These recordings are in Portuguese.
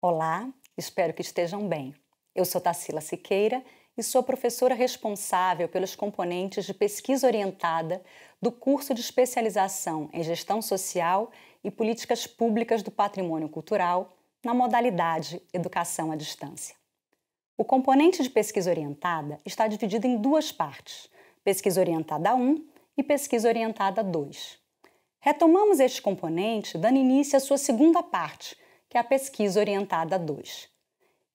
Olá, espero que estejam bem. Eu sou Tassila Siqueira e sou professora responsável pelos componentes de pesquisa orientada do curso de especialização em Gestão Social e Políticas Públicas do Patrimônio Cultural na modalidade Educação à Distância. O componente de pesquisa orientada está dividido em duas partes: pesquisa orientada 1 e pesquisa orientada 2. Retomamos este componente dando início à sua segunda parte que é a pesquisa orientada a dois.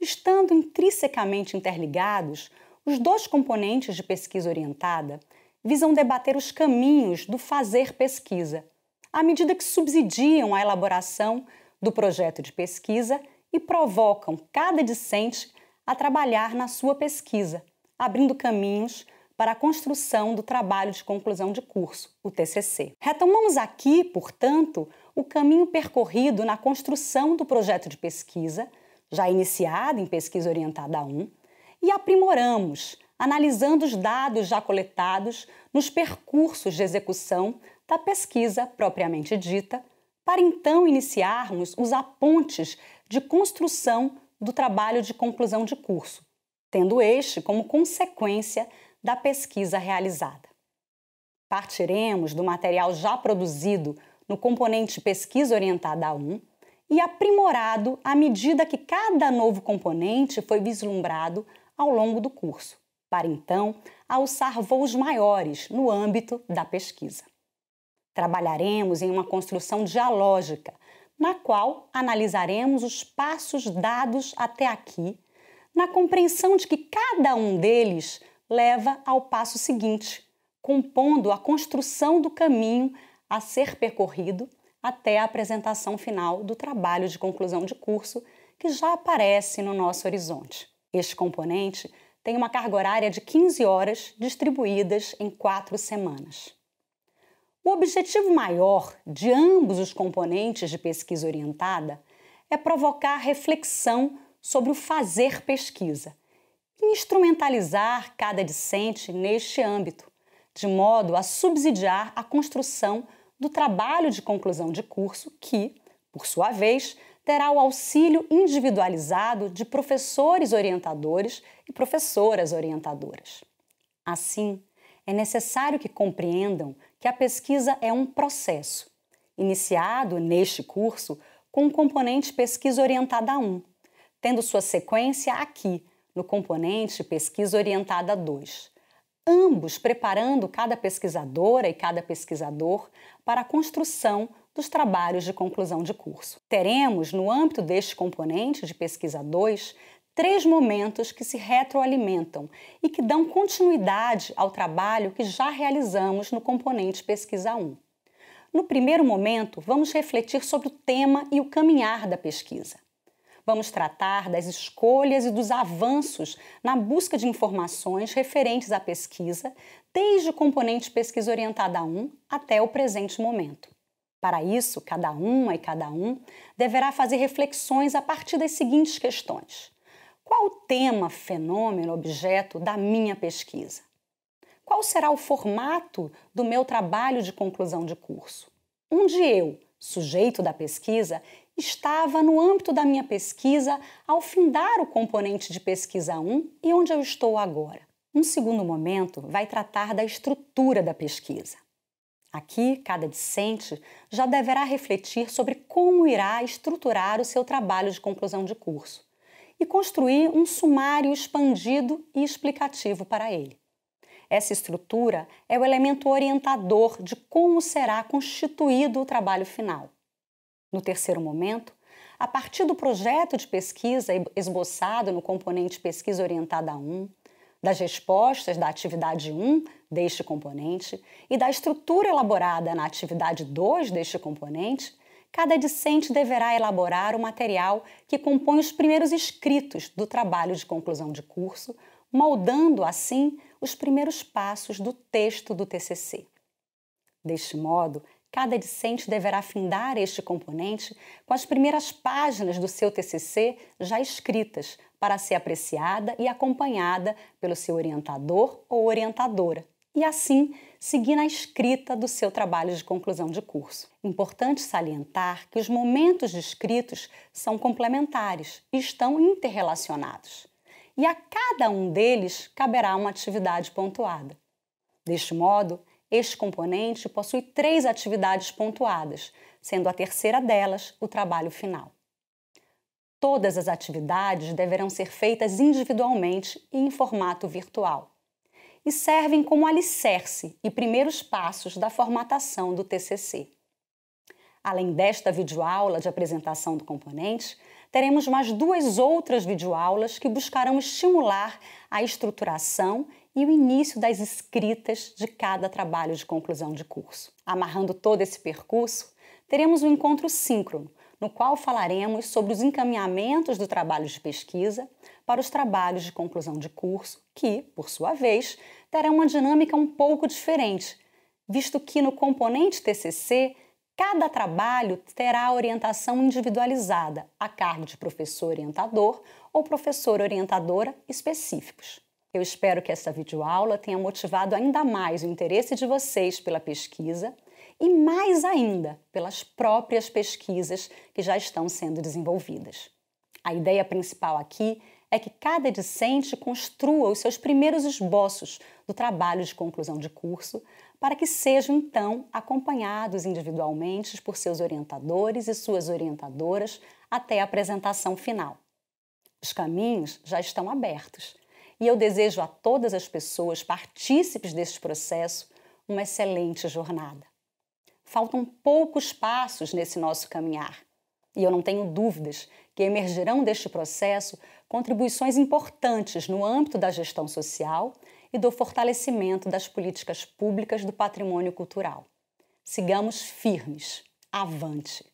Estando intrinsecamente interligados, os dois componentes de pesquisa orientada visam debater os caminhos do fazer pesquisa, à medida que subsidiam a elaboração do projeto de pesquisa e provocam cada discente a trabalhar na sua pesquisa, abrindo caminhos para a construção do trabalho de conclusão de curso, o TCC. Retomamos aqui, portanto, o caminho percorrido na construção do projeto de pesquisa, já iniciado em Pesquisa Orientada 1, e aprimoramos, analisando os dados já coletados nos percursos de execução da pesquisa propriamente dita, para então iniciarmos os apontes de construção do trabalho de conclusão de curso, tendo este como consequência da pesquisa realizada. Partiremos do material já produzido no componente Pesquisa Orientada A1 e aprimorado à medida que cada novo componente foi vislumbrado ao longo do curso, para então alçar voos maiores no âmbito da pesquisa. Trabalharemos em uma construção dialógica, na qual analisaremos os passos dados até aqui, na compreensão de que cada um deles leva ao passo seguinte, compondo a construção do caminho a ser percorrido até a apresentação final do trabalho de conclusão de curso que já aparece no nosso horizonte. Este componente tem uma carga horária de 15 horas distribuídas em quatro semanas. O objetivo maior de ambos os componentes de pesquisa orientada é provocar reflexão sobre o fazer pesquisa e instrumentalizar cada discente neste âmbito, de modo a subsidiar a construção do trabalho de conclusão de curso, que, por sua vez, terá o auxílio individualizado de professores orientadores e professoras orientadoras. Assim, é necessário que compreendam que a pesquisa é um processo, iniciado neste curso com o componente Pesquisa Orientada 1, tendo sua sequência aqui, no componente Pesquisa Orientada 2, ambos preparando cada pesquisadora e cada pesquisador para a construção dos trabalhos de conclusão de curso. Teremos, no âmbito deste componente de Pesquisa 2, três momentos que se retroalimentam e que dão continuidade ao trabalho que já realizamos no componente Pesquisa 1. No primeiro momento, vamos refletir sobre o tema e o caminhar da pesquisa. Vamos tratar das escolhas e dos avanços na busca de informações referentes à pesquisa, desde o componente pesquisa orientada 1 até o presente momento. Para isso, cada uma e cada um deverá fazer reflexões a partir das seguintes questões: Qual o tema, fenômeno, objeto da minha pesquisa? Qual será o formato do meu trabalho de conclusão de curso? Onde eu, sujeito da pesquisa, estava no âmbito da minha pesquisa ao findar o componente de pesquisa 1 e onde eu estou agora. Um segundo momento vai tratar da estrutura da pesquisa. Aqui, cada discente já deverá refletir sobre como irá estruturar o seu trabalho de conclusão de curso e construir um sumário expandido e explicativo para ele. Essa estrutura é o elemento orientador de como será constituído o trabalho final. No terceiro momento, a partir do projeto de pesquisa esboçado no componente Pesquisa Orientada a 1, das respostas da atividade 1 deste componente e da estrutura elaborada na atividade 2 deste componente, cada discente deverá elaborar o material que compõe os primeiros escritos do trabalho de conclusão de curso, moldando assim os primeiros passos do texto do TCC. Deste modo, Cada discente deverá findar este componente com as primeiras páginas do seu TCC já escritas, para ser apreciada e acompanhada pelo seu orientador ou orientadora, e assim seguir na escrita do seu trabalho de conclusão de curso. Importante salientar que os momentos descritos são complementares e estão interrelacionados, e a cada um deles caberá uma atividade pontuada. Deste modo, este componente possui três atividades pontuadas, sendo a terceira delas o trabalho final. Todas as atividades deverão ser feitas individualmente e em formato virtual e servem como alicerce e primeiros passos da formatação do TCC. Além desta videoaula de apresentação do componente, teremos mais duas outras videoaulas que buscarão estimular a estruturação e o início das escritas de cada trabalho de conclusão de curso. Amarrando todo esse percurso, teremos um encontro síncrono, no qual falaremos sobre os encaminhamentos do trabalho de pesquisa para os trabalhos de conclusão de curso, que, por sua vez, terão uma dinâmica um pouco diferente, visto que no componente TCC Cada trabalho terá orientação individualizada, a cargo de professor orientador ou professora orientadora específicos. Eu espero que essa videoaula tenha motivado ainda mais o interesse de vocês pela pesquisa e mais ainda pelas próprias pesquisas que já estão sendo desenvolvidas. A ideia principal aqui é que cada discente construa os seus primeiros esboços do trabalho de conclusão de curso, para que sejam então acompanhados individualmente por seus orientadores e suas orientadoras até a apresentação final. Os caminhos já estão abertos e eu desejo a todas as pessoas partícipes deste processo uma excelente jornada. Faltam poucos passos nesse nosso caminhar, e eu não tenho dúvidas que emergirão deste processo contribuições importantes no âmbito da gestão social e do fortalecimento das políticas públicas do patrimônio cultural. Sigamos firmes, avante!